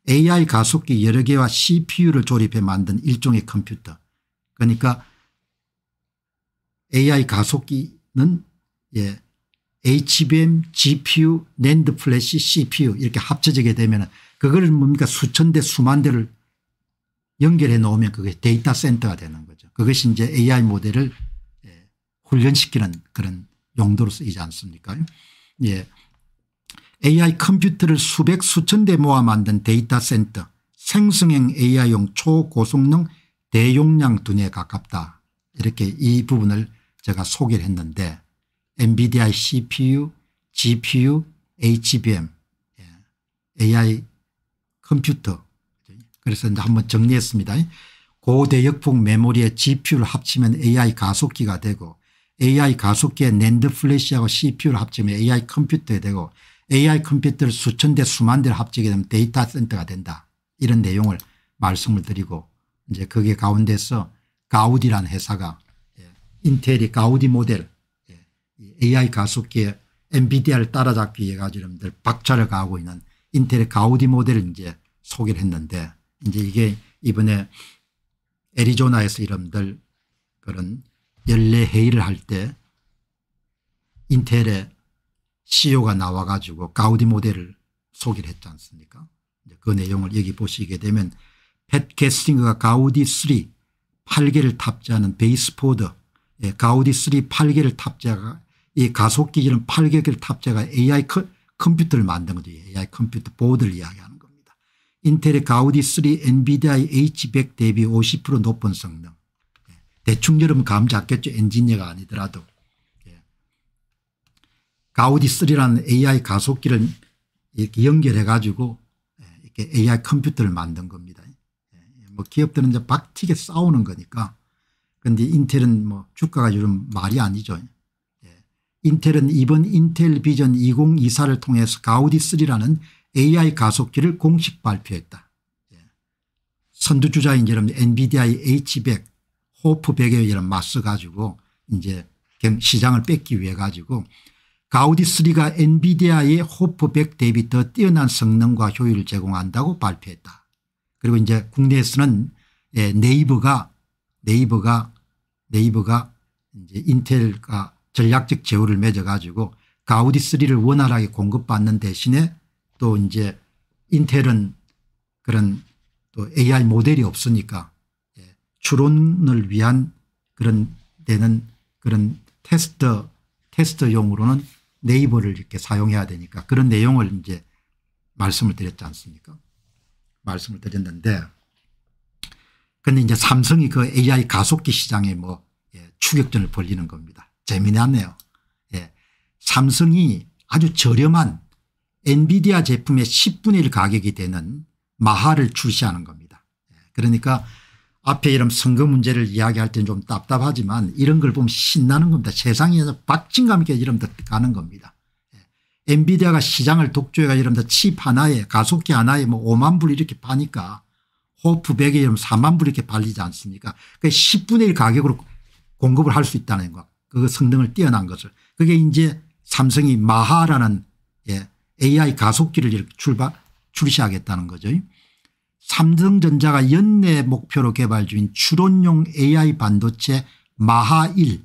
AI 가속기 여러 개와 CPU를 조립해 만든 일종의 컴퓨터. 그러니까 AI 가속기는 예, HBM, GPU, 낸드 플래시, CPU 이렇게 합쳐지게 되면 그걸 뭡니까 수천 대 수만 대를 연결해 놓으면 그게 데이터 센터가 되는 거죠. 그것이 이제 AI 모델을 예, 훈련시키는 그런 용도로 쓰이지 않습니까? 예. AI 컴퓨터를 수백 수천 대 모아 만든 데이터 센터 생성형 AI용 초고성능 대용량 두뇌에 가깝다. 이렇게 이 부분을 제가 소개를 했는데 n v i d CPU, GPU, HBM, AI 컴퓨터 그래서 이제 한번 정리했습니다. 고대역폭 메모리에 GPU를 합치면 AI 가속기가 되고 AI 가속기의낸드 플래시하고 CPU를 합치면 AI 컴퓨터에 되고 AI 컴퓨터를 수천 대 수만 대를 합치게 되면 데이터 센터가 된다. 이런 내용을 말씀을 드리고 이제 거기에 가운데서 가우디라는 회사가 예, 인텔이 가우디 모델 예, AI 가속기에 엔비디아를 따라잡기 위해 가지고 여러분들 박차를 가하고 있는 인텔의 가우디 모델을 이제 소개를 했는데 이제 이게 이번에 애리조나에서 이름들 그런 연례 회의를 할 때 인텔의 CEO가 나와 가지고 가우디 모델을 소개를 했지 않습니까 그 내용을 여기 보시게 되면 팻 게스팅가 가우디 3 8개를 탑재하는 베이스포드 예, 가우디 3 8개를 탑재가 이 가속기기는 8개를 탑재가 AI 커, 컴퓨터를 만든 거죠. AI 컴퓨터 보드를 이야기하는 겁니다. 인텔의 가우디 3 엔비디아의 H100 대비 50% 높은 성능 대충 여러분 감 잡겠죠. 엔지니어가 아니더라도. 예. 가우디3라는 AI 가속기를 이렇게 연결해 가지고 예, 이렇게 AI 컴퓨터를 만든 겁니다. 예. 뭐 기업들은 이제 박티게 싸우는 거니까. 그런데 인텔은 뭐 주가가 요즘 말이 아니죠. 인텔은 이번 인텔 비전 2024를 통해서 가우디3라는 AI 가속기를 공식 발표했다. 선두주자인 여러분 엔비디아의 H100 호프 백여이랑 맞서 가지고 이제 시장을 뺏기 위해 가지고 가우디3가 엔비디아의 호프 백 대비 더 뛰어난 성능과 효율을 제공한다고 발표했다. 그리고 이제 국내에서는 예, 네이버가 네이버가 네이버가 이제 인텔과 전략적 제휴를 맺어 가지고 가우디3를 원활하게 공급받는 대신에 또 이제 인텔은 그런 또 AI 모델이 없으니까 추론을 위한 그런 데는 그런 테스트, 테스트용으로는 네이버를 이렇게 사용해야 되니까 그런 내용을 이제 말씀을 드렸지 않습니까? 말씀을 드렸는데 근데 이제 삼성이 그 AI 가속기 시장에 뭐 예, 추격전을 벌리는 겁니다. 재미나네요. 예. 삼성이 아주 저렴한 엔비디아 제품의 10분의 1 가격이 되는 마하를 출시하는 겁니다. 예. 그러니까 앞에 이런 선거 문제를 이야기할 때는 좀 답답하지만 이런 걸 보면 신나는 겁니다. 세상에서 박진감 있게 이러면다 가는 겁니다. 예. 엔비디아가 시장을 독주해가 이러면칩 하나에 가속기 하나에 뭐 5만 불 이렇게 파니까 호프 100에 이러면 4만 불 이렇게 팔리지 않습니까 그 10분의 1 가격으로 공급을 할 수 있다는 것. 그 성능을 뛰어난 것을. 그게 이제 삼성이 마하라는 예, AI 가속기를 출발, 출시하겠다는 거죠. 삼성전자가 연내 목표로 개발 중인 추론용 AI 반도체 마하1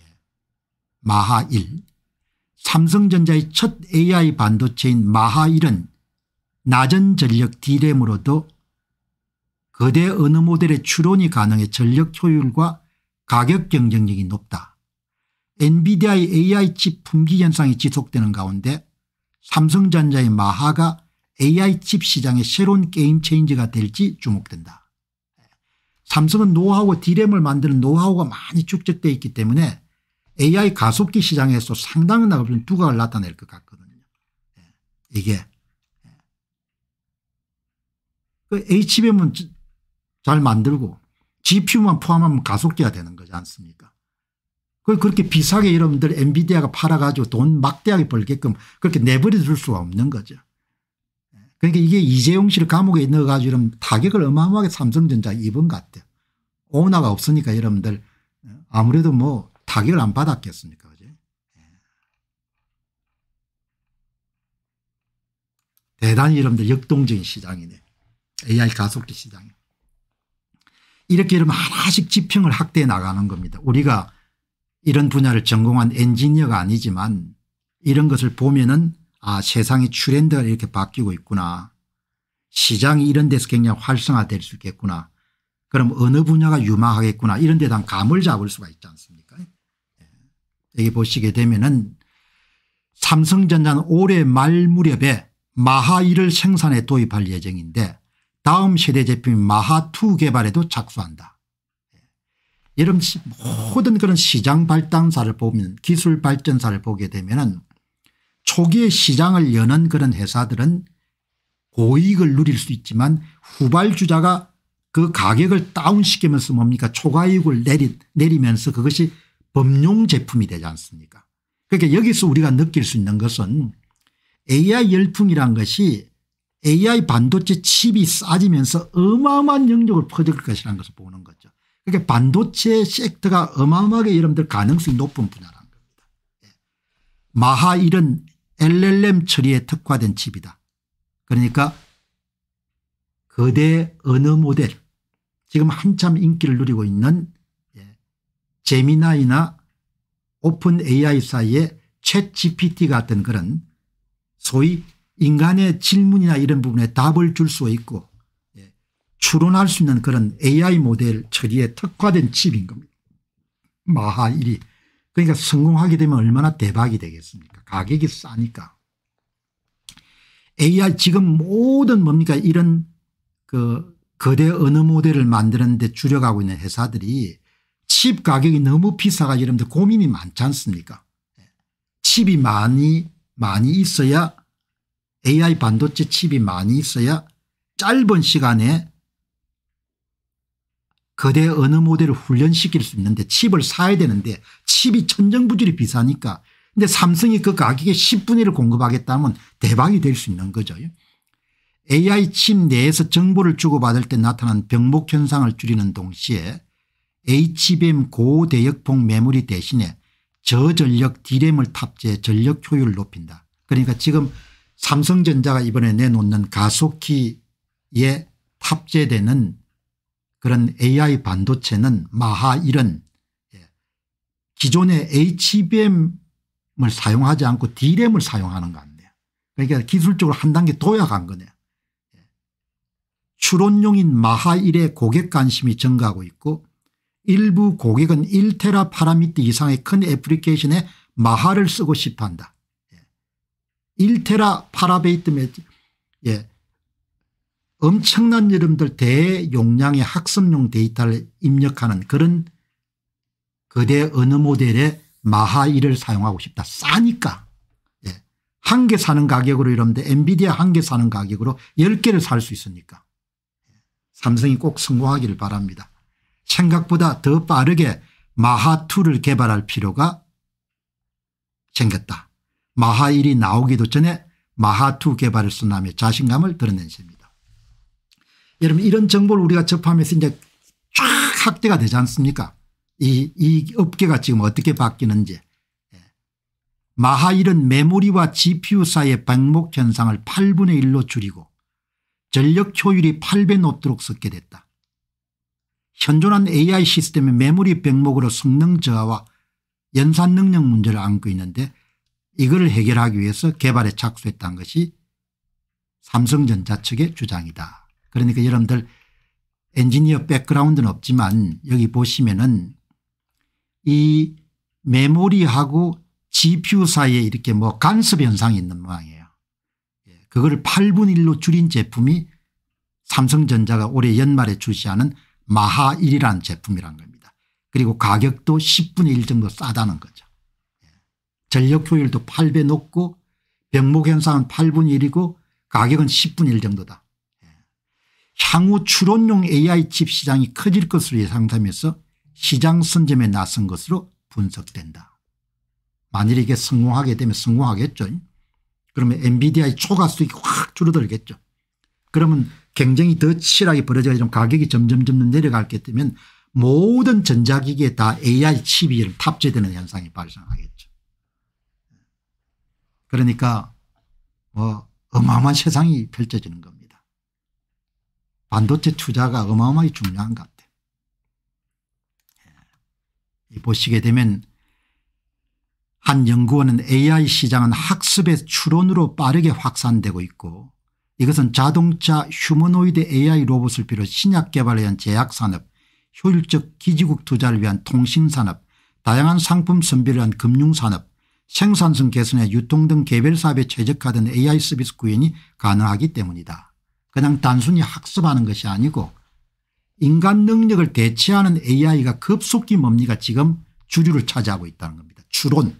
예. 마하1 삼성전자의 첫 AI 반도체인 마하1은 낮은 전력 D램으로도 거대 언어 모델의 추론이 가능해 전력 효율과 가격 경쟁력이 높다. 엔비디아의 AI 칩 품귀 현상이 지속되는 가운데 삼성전자의 마하가 AI 칩 시장의 새로운 게임 체인지가 될지 주목된다. 삼성은 노하우 디램을 만드는 노하우가 많이 축적되어 있기 때문에 AI 가속기 시장에서 상당한 두각을 나타낼 것 같거든요. 예, 이게 예. 그 HBM은 잘 만들고 GPU만 포함하면 가속기가 되는 거지 않습니까 그걸 그렇게 비싸게 여러분들 엔비디아가 팔아가지고 돈 막대하게 벌게끔 그렇게 내버려 둘 수가 없는 거죠. 그러니까 이게 이재용 씨를 감옥에 넣어가지고 이러 타격을 어마어마하게 삼성전자 입은 것 같아요. 오나가 없으니까 여러분들 아무래도 뭐 타격을 안 받았겠습니까 어제. 예. 대단히 여러분들 역동적인 시장이네. AI 가속기 시장. 이렇게 여러분 하나씩 지평을 확대해 나가는 겁니다. 우리가 이런 분야를 전공한 엔지니어가 아니지만 이런 것을 보면은 아 세상이 트렌드가 이렇게 바뀌고 있구나. 시장이 이런 데서 굉장히 활성화될 수 있겠구나. 그럼 어느 분야가 유망하겠구나 이런 데다 감을 잡을 수가 있지 않습니까 예. 여기 보시게 되면 은 삼성전자는 올해 말 무렵에 마하2를 생산에 도입할 예정인데 다음 세대 제품인 마하2 개발에도 착수한다. 예. 이런 모든 그런 시장 발단사를 보면 기술 발전사를 보게 되면 은 초기에 시장을 여는 그런 회사들은 고익을 누릴 수 있지만 후발주자가 그 가격을 다운시키면서 뭡니까 초과이익을 내리, 내리면서 그것이 범용 제품이 되지 않습니까 그러니까 여기서 우리가 느낄 수 있는 것은 AI 열풍이란 것이 AI 반도체 칩이 싸지면서 어마어마한 영역을 퍼질 것이라는 것을 보는 거죠. 그러니까 반도체 섹터가 어마어마하게 여러분들 가능성이 높은 분야라는 겁니다. 예. 마하 이런 LLM 처리에 특화된 칩이다. 그러니까 거대 언어 모델 지금 한참 인기를 누리고 있는 예, 제미나이나 오픈 AI 사이에 챗 GPT 같은 그런 소위 인간의 질문이나 이런 부분에 답을 줄 수 있고 예, 추론할 수 있는 그런 AI 모델 처리에 특화된 칩인 겁니다. 마하 1위. 그러니까 성공하게 되면 얼마나 대박이 되겠습니까 가격이 싸니까. AI 지금 모든 뭡니까 이런 그 거대 언어 모델을 만드는데 주력하고 있는 회사들이 칩 가격이 너무 비싸가지고 여러분들 고민이 많지 않습니까 칩이 많이 많이 있어야 AI 반도체 칩이 많이 있어야 짧은 시간에 거대 언어 모델을 훈련시킬 수 있는데 칩을 사야 되는데 칩이 천정부질이 비싸니까 근데 삼성이 그 가격에 10분의 1을 공급하겠다면 대박이 될 수 있는 거죠. AI 칩 내에서 정보를 주고받을 때 나타난 병목 현상을 줄이는 동시에 HBM 고대역폭 메모리 대신에 저전력 D램을 탑재해 전력 효율을 높인다. 그러니까 지금 삼성전자가 이번에 내놓는 가속기에 탑재되는 그런 AI 반도체는 마하 1은 예, 기존의 HBM 을 사용하지 않고 D램을 사용하는 건데 그러니까 기술적으로 한 단계 도약한 거네. 추론용인 마하1의 고객 관심이 증가하고 있고 일부 고객은 1테라 파라미터 이상의 큰 애플리케이션에 마하를 쓰고 싶어한다. 1테라 예. 파라베이트 매트 예. 엄청난 여러분들 대용량의 학습용 데이터를 입력하는 그런 거대 언어 모델의 마하이를 사용하고 싶다. 싸니까. 예. 한 개 사는 가격으로 이러는데 엔비디아 한 개 사는 가격으로 10개를 살 수 있으니까. 예. 삼성이 꼭 성공하기를 바랍니다. 생각보다 더 빠르게 마하2를 개발할 필요가 생겼다. 마하1이 나오기도 전에 마하2 개발을 수남며 자신감을 드러낸 셈입니다. 여러분 이런 정보를 우리가 접하면서 이제 쫙 확대가 되지 않습니까 이, 이 업계가 지금 어떻게 바뀌는지 예. 마하일은 메모리와 GPU 사이의 반목 현상을 8분의 1로 줄이고 전력 효율이 8배 높도록 썼게 됐다. 현존한 AI 시스템의 메모리 병목으로 성능 저하와 연산 능력 문제를 안고 있는데 이걸 해결하기 위해서 개발에 착수했다는 것이 삼성전자 측의 주장이다. 그러니까 여러분들 엔지니어 백그라운드는 없지만 여기 보시면은 이 메모리하고 GPU 사이에 이렇게 뭐 간섭 현상이 있는 모양이에요. 예, 그걸 8분 1로 줄인 제품이 삼성전자가 올해 연말에 출시하는 마하 1이라는 제품이란 겁니다. 그리고 가격도 10분의 1 정도 싸다는 거죠. 예, 전력 효율도 8배 높고 병목 현상은 8분의 1이고 가격은 10분의 1 정도다. 예, 향후 추론용 AI 칩 시장이 커질 것으로 예상되면서 시장 선점에 나선 것으로 분석된다. 만일 이게 성공하게 되면 성공하겠죠. 그러면 엔비디아의 초과 수익이 확 줄어들겠죠. 그러면 경쟁이 더 치열하게 벌어져야 좀 가격이 점점점 내려갈게 되면 모든 전자기기에 다 AI 칩이 탑재되는 현상이 발생하겠죠. 그러니까 뭐 어마어마한 세상이 펼쳐지는 겁니다. 반도체 투자가 어마어마하게 중요한 것 보시게 되면 한 연구원은 AI 시장은 학습의 추론으로 빠르게 확산되고 있고 이것은 자동차 휴머노이드 AI 로봇을 비롯 신약 개발에 의한 제약산업 효율적 기지국 투자를 위한 통신산업 다양한 상품 선별을 한 금융산업 생산성 개선에 유통 등 개별 사업에 최적화된 AI 서비스 구현이 가능하기 때문이다. 그냥 단순히 학습하는 것이 아니고 인간 능력을 대체하는 AI가 급속히 뭡니까 지금 주류를 차지하고 있다는 겁니다. 추론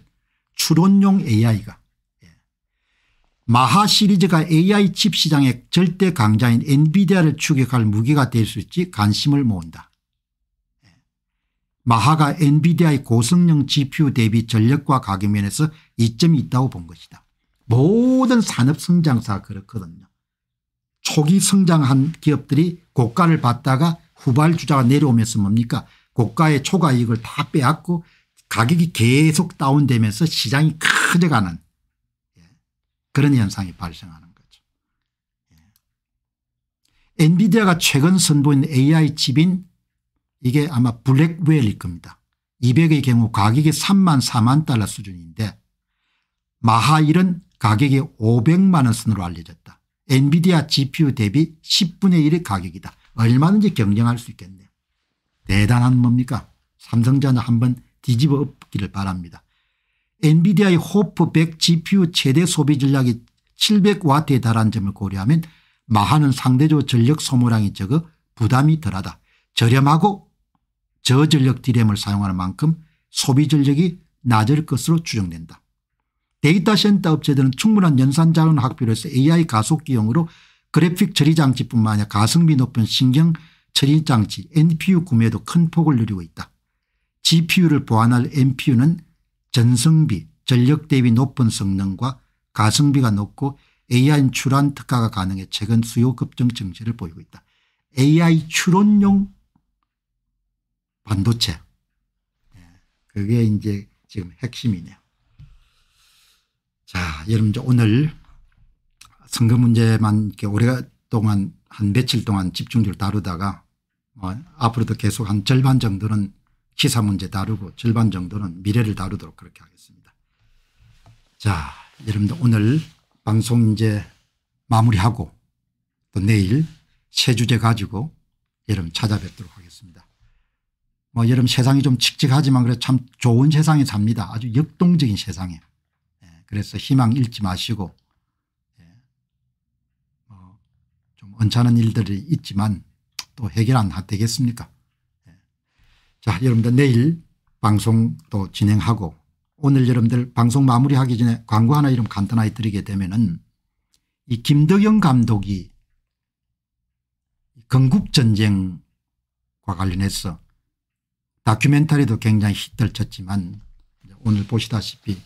추론용 AI가 예. 마하 시리즈가 AI 칩 시장의 절대 강자인 엔비디아를 추격할 무기가 될 수 있지 관심을 모은다. 예. 마하가 엔비디아의 고성능 GPU 대비 전력과 가격 면에서 이점이 있다고 본 것이다. 모든 산업 성장사가 그렇거든요. 초기 성장한 기업들이 고가를 받다가 후발주자가 내려오면서 뭡니까 고가의 초과 이익을 다 빼앗고 가격이 계속 다운되면서 시장이 커져가는 예, 그런 현상이 발생하는 거죠. 예. 엔비디아가 최근 선보인 AI 칩인 이게 아마 블랙웰일 겁니다. 200의 경우 가격이 3만 4만 달러 수준인데 마하1은 가격이 500만 원 선으로 알려졌다. 엔비디아 GPU 대비 10분의 1의 가격이다. 얼마든지 경쟁할 수 있겠네요. 대단한 뭡니까? 삼성전자 한번 뒤집어 엎기를 바랍니다. 엔비디아의 호프 100 GPU 최대 소비 전략이 700W에 달한 점을 고려하면 마하는 상대적으로 전력 소모량이 적어 부담이 덜하다. 저렴하고 저전력 디램을 사용하는 만큼 소비 전력이 낮을 것으로 추정된다. 데이터 센터 업체들은 충분한 연산 자원 확보를 해서 AI 가속기용으로 그래픽 처리장치뿐만 아니라 가성비 높은 신경 처리장치 NPU 구매도 큰 폭을 누리고 있다. GPU를 보완할 NPU는 전성비 전력 대비 높은 성능과 가성비가 높고 AI 출원 특가가 가능해 최근 수요 급증 증세를 보이고 있다. AI 출원용 반도체 예, 그게 이제 지금 핵심이네요. 자 여러분 오늘 선거 문제만 이렇게 오랫동안 한 며칠 동안 집중적으로 다루다가 어 앞으로도 계속 한 절반 정도는 기사 문제 다루고 절반 정도는 미래를 다루도록 그렇게 하겠습니다. 자 여러분들 오늘 방송 이제 마무리하고 또 내일 새 주제 가지고 여러분 찾아뵙도록 하겠습니다. 뭐 여러분 세상이 좀 칙칙하지만 그래참 좋은 세상에 삽니다. 아주 역동적인 세상에. 예, 그래서 희망 잃지 마시고 원찮은 일들이 있지만 또 해결 안 되겠습니까 예. 자 여러분들 내일 방송 또 진행하고 오늘 여러분들 방송 마무리하기 전에 광고 하나 이름 간단하게 드리게 되면은 이 김덕영 감독이 건국전쟁과 관련해서 다큐멘터리도 굉장히 히트를 쳤지만 오늘 보시다시피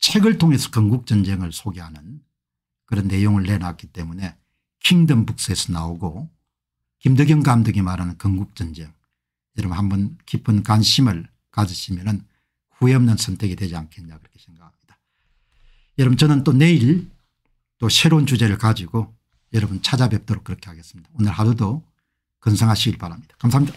책을 통해서 건국전쟁을 소개하는 그런 내용을 내놨기 때문에 킹덤북스에서 나오고 김덕영 감독이 말하는 건국전쟁 여러분 한번 깊은 관심을 가지시면 후회 없는 선택이 되지 않겠냐 그렇게 생각합니다. 여러분 저는 또 내일 또 새로운 주제를 가지고 여러분 찾아뵙도록 그렇게 하겠습니다. 오늘 하루도 건강하시길 바랍니다. 감사합니다.